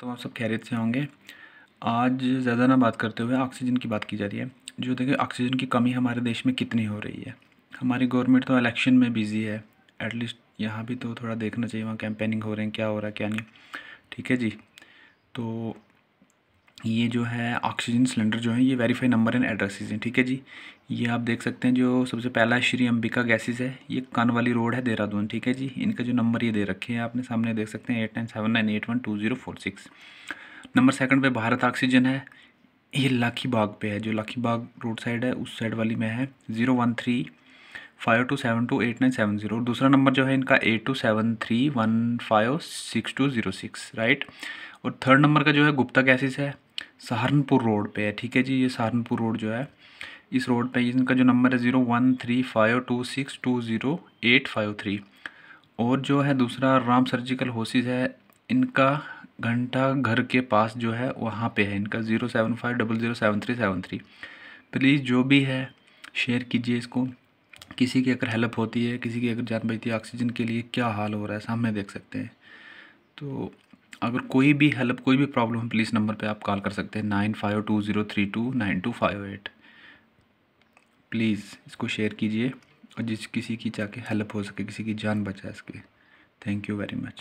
तो आप सब खैरियत से होंगे आज ज़्यादा ना बात करते हुए ऑक्सीजन की बात की जा रही है जो देखिए ऑक्सीजन की कमी हमारे देश में कितनी हो रही है हमारी गवर्नमेंट तो इलेक्शन में बिज़ी है एटलीस्ट यहाँ भी तो थोड़ा देखना चाहिए वहाँ कैंपेनिंग हो रहे हैं क्या हो रहा है क्या नहीं ठीक है जी तो ये जो है ऑक्सीजन सिलेंडर जो है ये वेरीफाई नंबर एंड एड्रेसेस हैं ठीक है जी ये आप देख सकते हैं जो सबसे पहला श्री अंबिका गैसेस है ये कान वाली रोड है देहरादून ठीक है जी इनका जो नंबर ये दे रखे हैं आपने सामने देख सकते हैं eight nine seven nine eight one two zero four six number second पे भारत ऑक्सीजन है ये लाखी बाग पे है जो लाखी बाग रोड साइड है उस साइड वाली में है zero one three five two seven two eight nine seven zero दूसरा नंबर जो है इनका eight two seven three one five six two zero six right और थर्ड नंबर का जो है गुप्ता गैसेस है सहारनपुर रोड पे है ठीक है जी ये सहारनपुर रोड जो है इस रोड पे इनका जो नंबर है zero one three five two six two zero eight five three और जो है दूसरा राम सर्जिकल होसिस है इनका घंटा घर के पास जो है वहाँ पे है इनका zero seven five double zero seven three seven three please जो भी है शेयर कीजिए इसको किसी की अगर हेल्प होती है किसी की अगर जान बचती है ऑक्सीजन के लिए क्या हाल हो रहा है सामने देख सकते हैं तो अगर कोई भी हेल्प कोई भी प्रॉब्लम है प्लीज़ नंबर पे आप कॉल कर सकते हैं nine five two zero three two nine two five eight please इसको शेयर कीजिए और जिस किसी की जाके हेल्प हो सके किसी की जान बचा सके थैंक यू वेरी मच